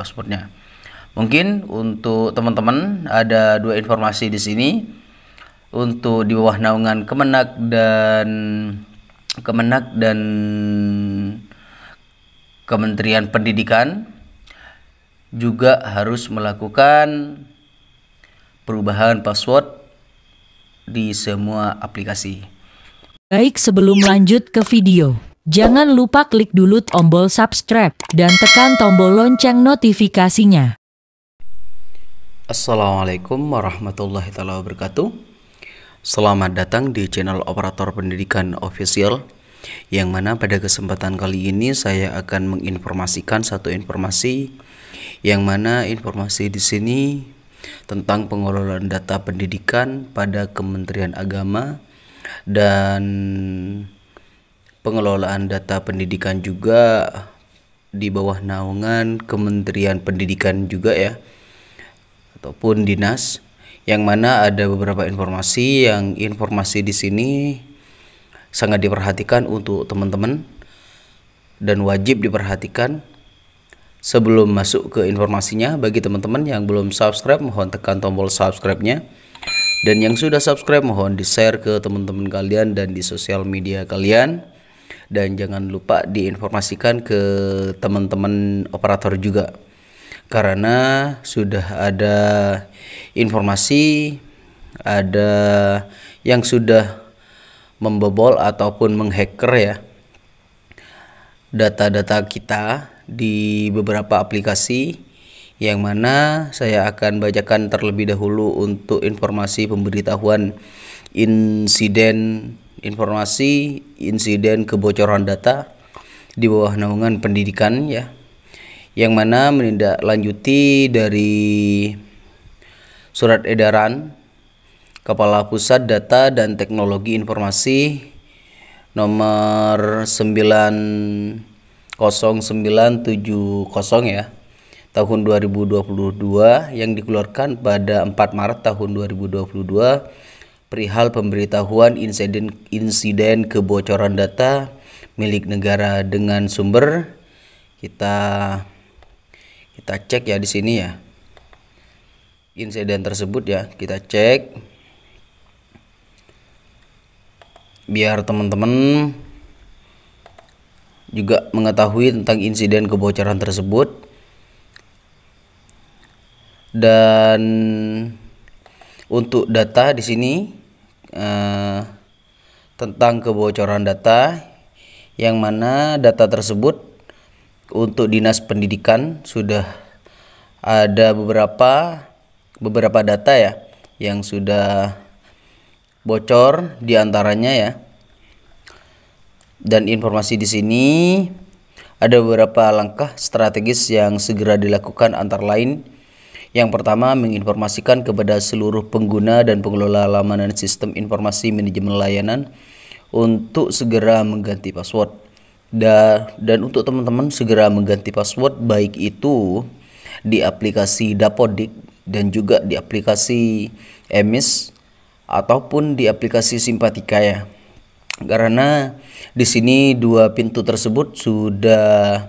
passwordnya. Mungkin untuk teman-teman ada dua informasi di sini untuk di bawah naungan Kemenak dan Kemenak dan Kementerian Pendidikan juga harus melakukan perubahan password di semua aplikasi. Baik, sebelum lanjut ke video. Jangan lupa klik dulu tombol subscribe dan tekan tombol lonceng notifikasinya. Assalamualaikum warahmatullahi taala wabarakatuh. Selamat datang di channel Operator Pendidikan Official yang mana pada kesempatan kali ini saya akan menginformasikan satu informasi yang mana informasi di sini tentang pengelolaan data pendidikan pada Kementerian Agama dan pengelolaan data pendidikan juga di bawah naungan Kementerian Pendidikan juga ya ataupun dinas yang mana ada beberapa informasi yang informasi di sini sangat diperhatikan untuk teman-teman dan wajib diperhatikan Sebelum masuk ke informasinya, bagi teman-teman yang belum subscribe, mohon tekan tombol subscribe-nya. Dan yang sudah subscribe, mohon di-share ke teman-teman kalian dan di sosial media kalian dan jangan lupa diinformasikan ke teman-teman operator juga karena sudah ada informasi ada yang sudah membobol ataupun menghacker ya data-data kita di beberapa aplikasi yang mana saya akan bacakan terlebih dahulu untuk informasi pemberitahuan insiden informasi insiden kebocoran data di bawah naungan pendidikan ya yang mana menindaklanjuti dari surat edaran Kepala Pusat Data dan Teknologi Informasi nomor 90970 ya tahun 2022 yang dikeluarkan pada 4 Maret tahun 2022 perihal pemberitahuan insiden insiden kebocoran data milik negara dengan sumber kita kita cek ya di sini ya insiden tersebut ya kita cek biar teman-teman juga mengetahui tentang insiden kebocoran tersebut dan untuk data di sini eh, tentang kebocoran data yang mana data tersebut untuk dinas pendidikan sudah ada beberapa beberapa data ya yang sudah bocor diantaranya ya dan informasi di sini ada beberapa langkah strategis yang segera dilakukan antara lain yang pertama, menginformasikan kepada seluruh pengguna dan pengelola laman sistem informasi manajemen layanan untuk segera mengganti password. Da, dan untuk teman-teman segera mengganti password baik itu di aplikasi Dapodik dan juga di aplikasi Emis ataupun di aplikasi Simpatika ya. Karena di sini dua pintu tersebut sudah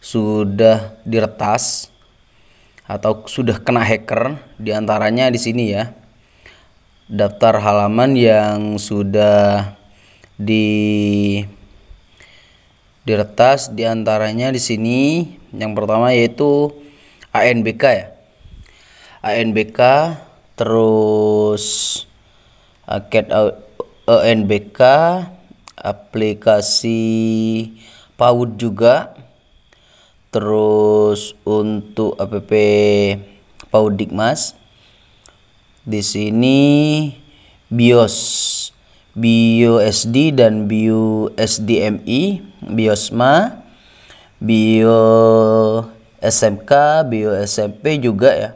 sudah diretas atau sudah kena hacker diantaranya di sini ya daftar halaman yang sudah di diretas diantaranya di sini yang pertama yaitu ANBK ya ANBK terus Cat uh, uh, ANBK aplikasi PAUD juga terus untuk app Mas, di sini BIOS BioSD dan BioSDMI BIOSMA Bio SMK Bio SMP juga ya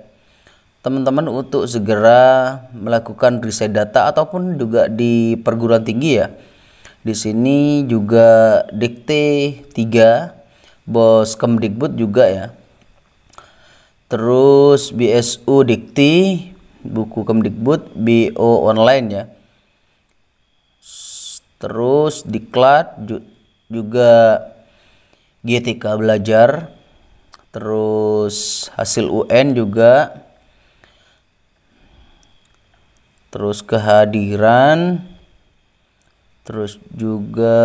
teman-teman untuk segera melakukan riset data ataupun juga di perguruan tinggi ya di sini juga dikte 3 bos Kemdikbud juga ya terus BSU Dikti buku Kemdikbud BO online ya terus Diklat juga GTK belajar terus hasil UN juga terus kehadiran terus juga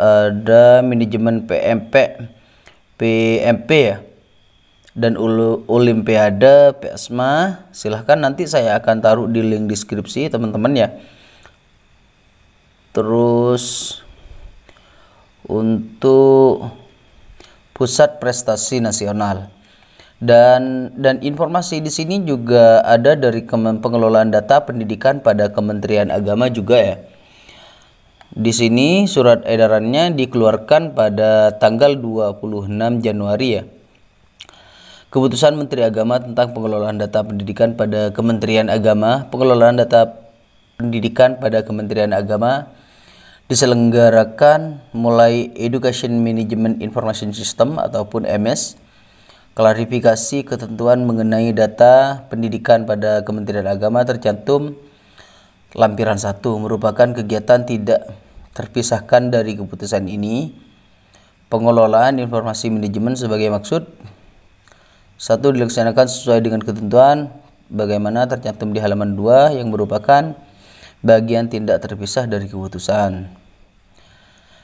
ada manajemen PMP PMP ya dan Olimpiade PSMA silahkan nanti saya akan taruh di link deskripsi teman-teman ya terus untuk pusat prestasi nasional dan dan informasi di sini juga ada dari pengelolaan data pendidikan pada Kementerian Agama juga ya di sini surat edarannya dikeluarkan pada tanggal 26 Januari ya. Keputusan Menteri Agama tentang pengelolaan data pendidikan pada Kementerian Agama, pengelolaan data pendidikan pada Kementerian Agama diselenggarakan mulai Education Management Information System ataupun MS klarifikasi ketentuan mengenai data pendidikan pada Kementerian Agama tercantum lampiran Satu merupakan kegiatan tidak terpisahkan dari keputusan ini pengelolaan informasi manajemen sebagai maksud satu dilaksanakan sesuai dengan ketentuan bagaimana tercantum di halaman 2 yang merupakan bagian tindak terpisah dari keputusan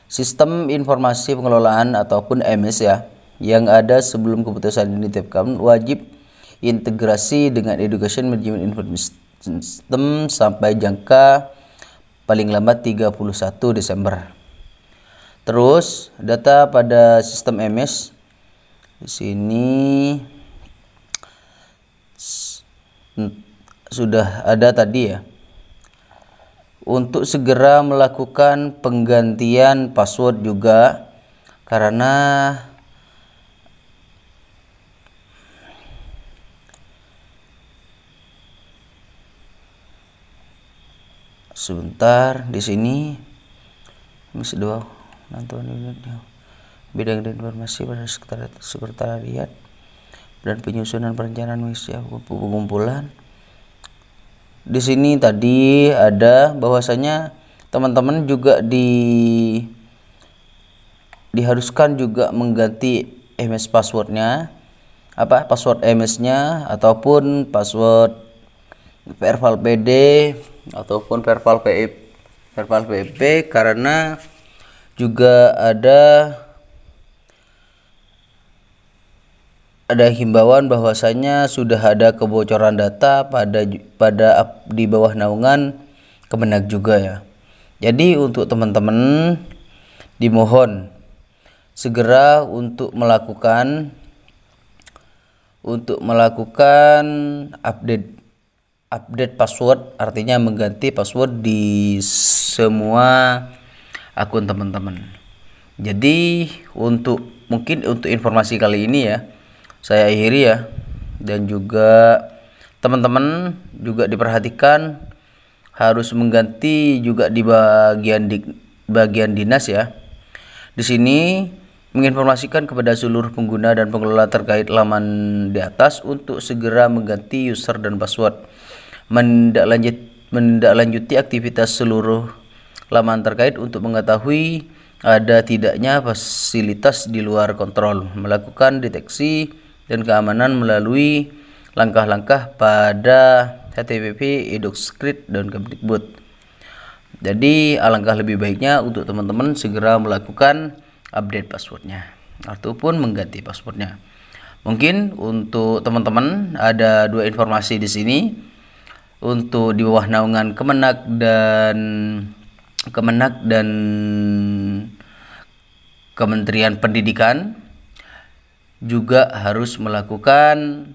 sistem informasi pengelolaan ataupun MS ya yang ada sebelum keputusan ini ditetapkan wajib integrasi dengan education management information system sampai jangka paling lambat 31 Desember. Terus data pada sistem MS di sini sudah ada tadi ya. Untuk segera melakukan penggantian password juga karena sebentar di sini misi dua nonton unit bidang informasi pada sekretariat, sekretariat dan penyusunan perencanaan misi pengumpulan di sini tadi ada bahwasanya teman-teman juga di diharuskan juga mengganti MS passwordnya apa password MS-nya ataupun password Verval PD ataupun verbal PIP e verbal PIP e karena juga ada ada himbauan bahwasanya sudah ada kebocoran data pada pada di bawah naungan kemenag juga ya. Jadi untuk teman-teman dimohon segera untuk melakukan untuk melakukan update update password artinya mengganti password di semua akun teman-teman jadi untuk mungkin untuk informasi kali ini ya saya akhiri ya dan juga teman-teman juga diperhatikan harus mengganti juga di bagian di, bagian dinas ya di sini menginformasikan kepada seluruh pengguna dan pengelola terkait laman di atas untuk segera mengganti user dan password mendaklanjuti aktivitas seluruh laman terkait untuk mengetahui ada tidaknya fasilitas di luar kontrol, melakukan deteksi dan keamanan melalui langkah-langkah pada HTTP, EdoScript, dan Kemdikbud. Jadi alangkah lebih baiknya untuk teman-teman segera melakukan update passwordnya ataupun mengganti passwordnya. Mungkin untuk teman-teman ada dua informasi di sini untuk di bawah naungan Kemenak dan Kemenak dan Kementerian Pendidikan juga harus melakukan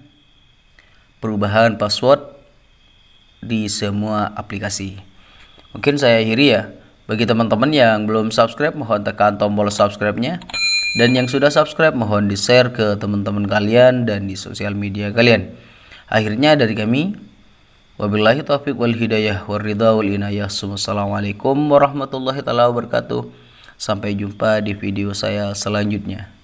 perubahan password di semua aplikasi. Mungkin saya akhiri ya. Bagi teman-teman yang belum subscribe mohon tekan tombol subscribe-nya dan yang sudah subscribe mohon di-share ke teman-teman kalian dan di sosial media kalian. Akhirnya dari kami Wabillahi taufiq wal hidayah wal ridha wal inayah. Assalamualaikum warahmatullahi taala wabarakatuh. Sampai jumpa di video saya selanjutnya.